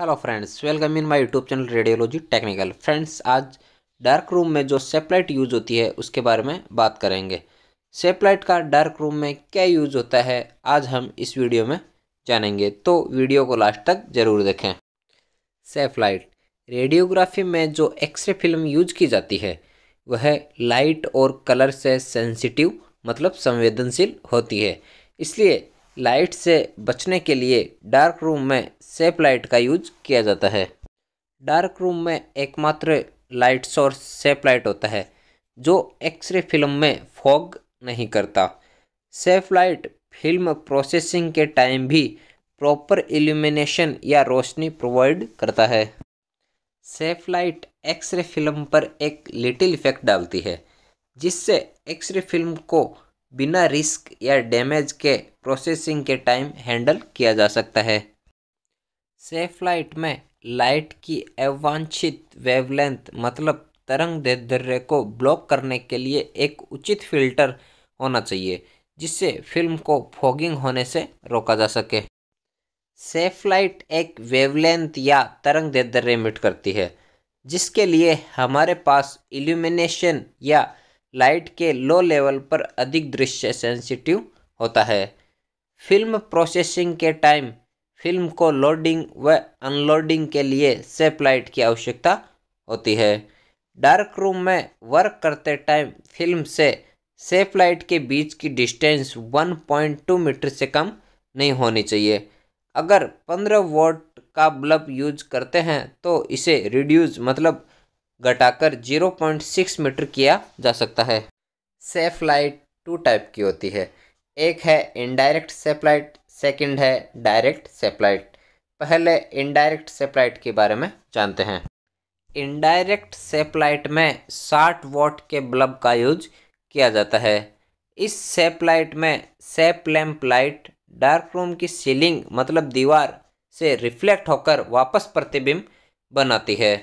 hello friends welcome in my YouTube channel radiology technical friends आज dark room में जो सेपलाइट use होती है उसके बारे में बात करेंगे सेपलाइट का डार्क रूम में क्या यूज होता है आज हम इस वीडियो में जानेंगे तो वीडियो को लास्ट तक जरूर देखें सेपलाइट रेडियोग्राफी में जो एक्सरे फिल्म यूज की जाती है वह लाइट और कलर से सेंसिटिव मतलब संवेदनशील होती है इसलिए लाइट से बचने के लिए डार्क रूम में सेप लाइट का यूज किया जाता है डार्क रूम में एकमात्र लाइट सोर्स सेफ लाइट होता है जो एक्सरे फिल्म में फॉग नहीं करता सेफ लाइट फिल्म प्रोसेसिंग के टाइम भी प्रॉपर इल्यूमिनेशन या रोशनी प्रोवाइड करता है सेफ लाइट एक्सरे फिल्म पर एक लिटिल इफेक्ट डालती है जिससे एक्सरे फिल्म को बिना रिस्क या डैमेज के प्रोसेसिंग के टाइम हैंडल किया जा सकता है सेफ लाइट में लाइट की अवांछित वेवलेंथ मतलब तरंग दैर्ध्य को ब्लॉक करने के लिए एक उचित फिल्टर होना चाहिए जिससे फिल्म को फॉगिंग होने से रोका जा सके सेफ लाइट एक वेवलेंथ या तरंग दैर्ध्य एमिट करती है जिसके लिए हमारे पास इल्यूमिनेशन या लाइट के लो लेवल पर अधिक दृश्य सेंसिटिव होता है फिल्म प्रोसेसिंग के टाइम फिल्म को लोडिंग व अनलोडिंग के लिए सेप लाइट की आवश्यकता होती है डार्क रूम में वर्क करते टाइम फिल्म से सेफ लाइट के बीच की डिस्टेंस 1.2 मीटर से कम नहीं होनी चाहिए अगर 15 वोट का बल्ब यूज करते हैं तो इसे रिड्यूज मतलब घटाकर 0.6 मीटर किया जा सकता है सेफ लाइट टू टाइप की होती है एक है इनडायरेक्ट लाइट सेकेंड है डायरेक्ट सेपलाइट पहले इनडायरेक्ट लाइट के बारे में जानते हैं इनडायरेक्ट लाइट में 60 वॉट के बल्ब का यूज किया जाता है इस सेपलाइट में safe lamp light dark room की सीलिंग मतलब दीवार से रिफ्लेक्ट होकर वापस प्रतिबिंब बनाती है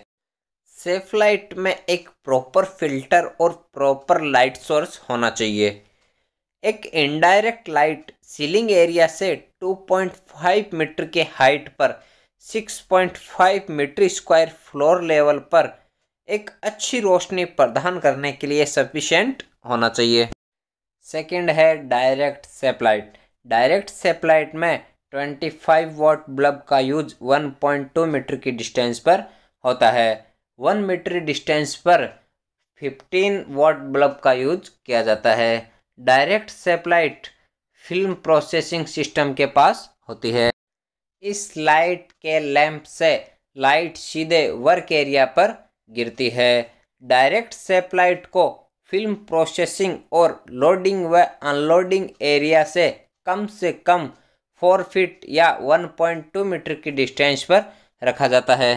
सेफ लाइट में एक प्रॉपर फिल्टर और प्रॉपर लाइट सोर्स होना चाहिए एक इनडायरेक्ट लाइट सीलिंग एरिया से 2.5 मीटर के हाइट पर 6.5 मीटर स्क्वायर फ्लोर लेवल पर एक अच्छी रोशनी प्रदान करने के लिए सफिशेंट होना चाहिए सेकंड है डायरेक्ट सेपलाइट डायरेक्ट सेपलाइट में 25 वॉट बल्ब का यूज 1.2 मीटर की डिस्टेंस पर होता है वन मीटर डिस्टेंस पर फिफ्टीन वॉट बल्ब का यूज किया जाता है direct safelight film processing system के पास होती है इस लाइट के लैंप से लाइट सीधे वर्क एरिया पर गिरती है डायरेक्ट सेपलाइट को फिल्म प्रोसेसिंग और लोडिंग व अनलोडिंग एरिया से कम से कम फोर फीट या 1.2 मीटर की डिस्टेंस पर रखा जाता है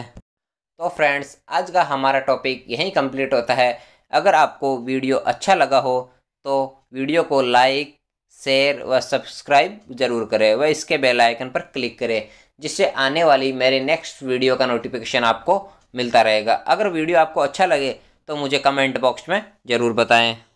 तो फ्रेंड्स आज का हमारा टॉपिक यहीं कंप्लीट होता है अगर आपको वीडियो अच्छा लगा हो तो वीडियो को लाइक शेयर व सब्सक्राइब जरूर करें व इसके बेल आइकन पर क्लिक करें जिससे आने वाली मेरे नेक्स्ट वीडियो का नोटिफिकेशन आपको मिलता रहेगा अगर वीडियो आपको अच्छा लगे तो मुझे कमेंट बॉक्स में ज़रूर बताएं